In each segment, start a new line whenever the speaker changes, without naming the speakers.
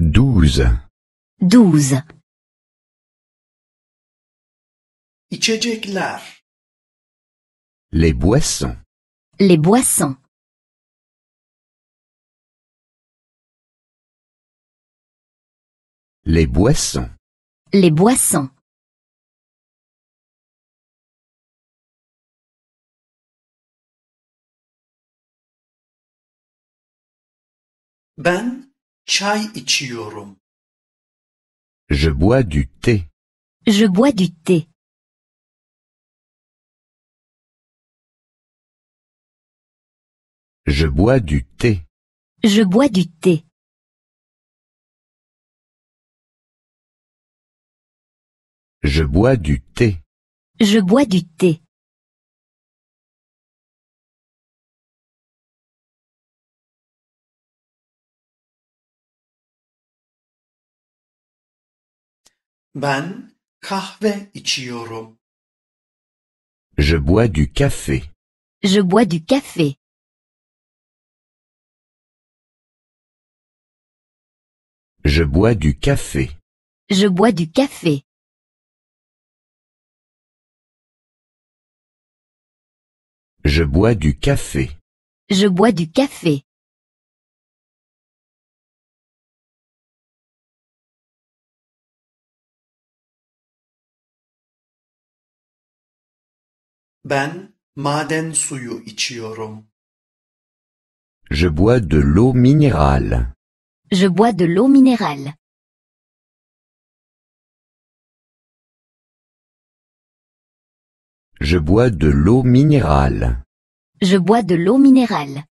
Douze. Douze. İçecekler. Les boissons. Les boissons. Les boissons. Les boissons. Ben çay içiyorum. Je bois du thé. Je bois du thé. Je bois du thé. Je bois du thé. Je bois du thé. Je bois du thé. Ben kahve Je bois du café. Je bois du café. Je bois du café. Je bois du café. Je bois du café. Je bois du café. Ben Je bois de l'eau minérale. Je bois de l'eau minérale. Je bois de l'eau minérale. Je bois de l'eau minérale.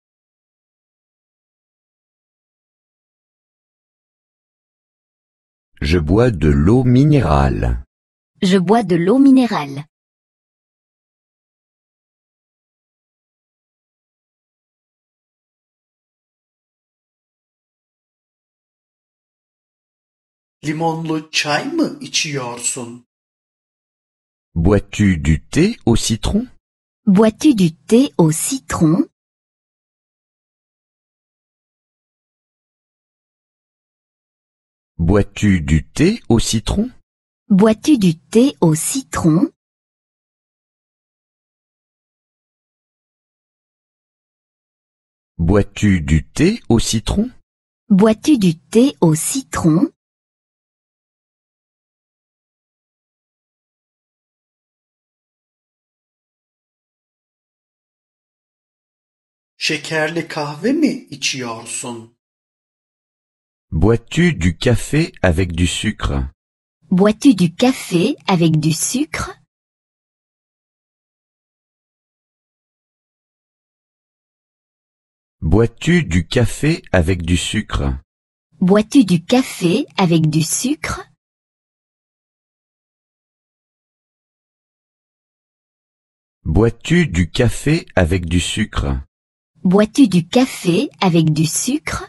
Je bois de l'eau minérale. Je bois de l'eau minérale. Limonlu çay mı içiyorsun? Bois-tu du thé au citron? Bois-tu du thé au citron? Bois-tu du thé au citron? Bois-tu du thé au citron? Bois-tu du thé au citron? Bois-tu du thé au citron? Bois-tu du café avec du sucre? Bois-tu du café avec du sucre? Bois-tu du café avec du sucre? Bois-tu du café avec du sucre? Bois-tu du café avec du sucre? Bois-tu du café avec du sucre?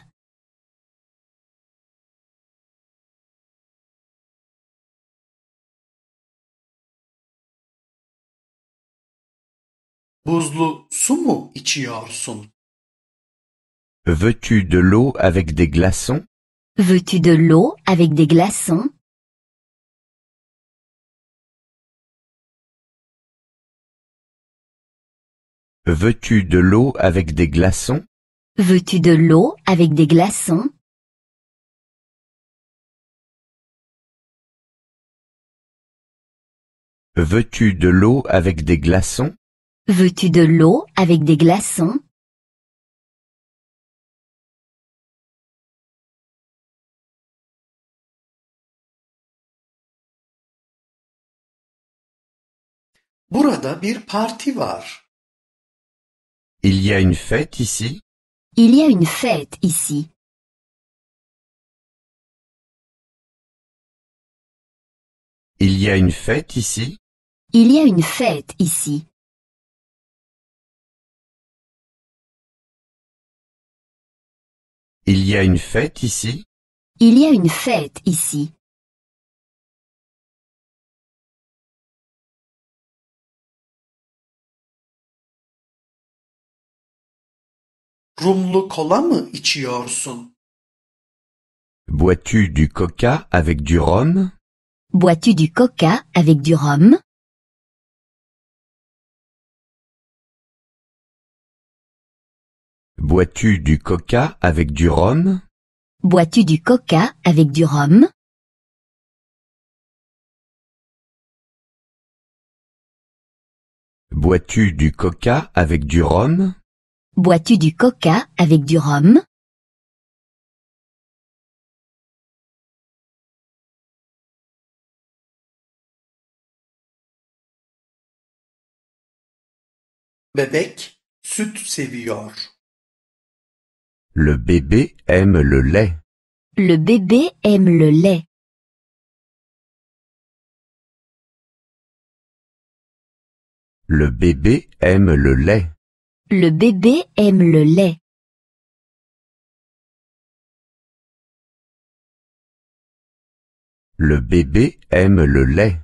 Veux-tu de l'eau avec des glaçons? Veux-tu de l'eau avec des glaçons? Veux-tu de l'eau avec des glaçons Veux-tu de l'eau avec des glaçons Veux-tu de l'eau avec des glaçons Veux-tu de l'eau avec des glaçons il y a une fête ici Il y a une fête ici. Il y a une fête ici Il y a une fête ici. Il y a une fête ici Il y a une fête ici. Rumlu Bois-tu du coca avec du rhum? Bois-tu du coca avec du rhum? Bois-tu du coca avec du rhum? Bois-tu du coca avec du rhum? Bois-tu du coca avec du rhum? Bois-tu du coca avec du rhum Bebek ses seviyor. Le bébé aime le lait. Le bébé aime le lait. Le bébé aime le lait. Le bébé aime le lait. Le bébé aime le lait.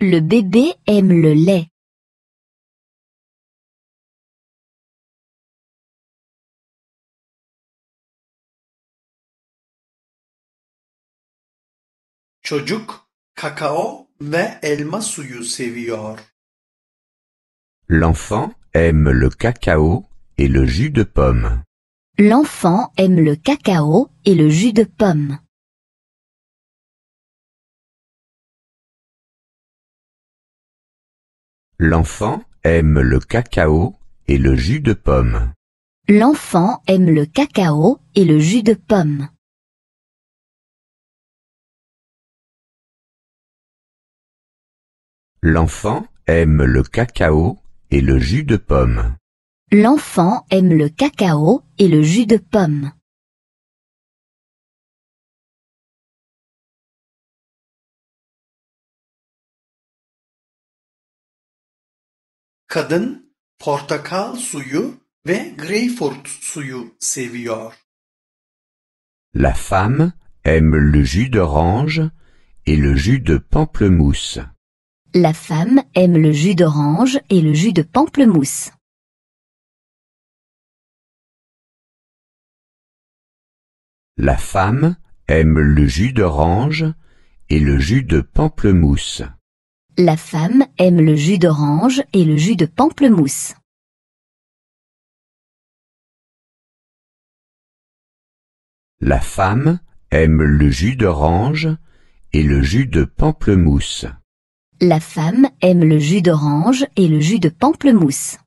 Le bébé aime le lait. Çocuk kakao ve elma suyu seviyor. L'enfant aime le cacao et le jus de pomme. L'enfant aime le cacao et le jus de pomme. L'enfant aime le cacao et le jus de pomme. L'enfant aime le cacao et le jus de pomme. L'enfant aime le cacao le jus de pomme. L'enfant aime le cacao et le jus de pomme. portakal suyu suyu La femme aime le jus d'orange et le jus de pamplemousse. La femme aime le jus d'orange et le jus de pamplemousse. La femme aime le jus d'orange et le jus de pamplemousse. La femme aime le jus d'orange et le jus de pamplemousse. La femme aime le jus d'orange et le jus de pamplemousse. La femme aime le jus d'orange et le jus de pamplemousse.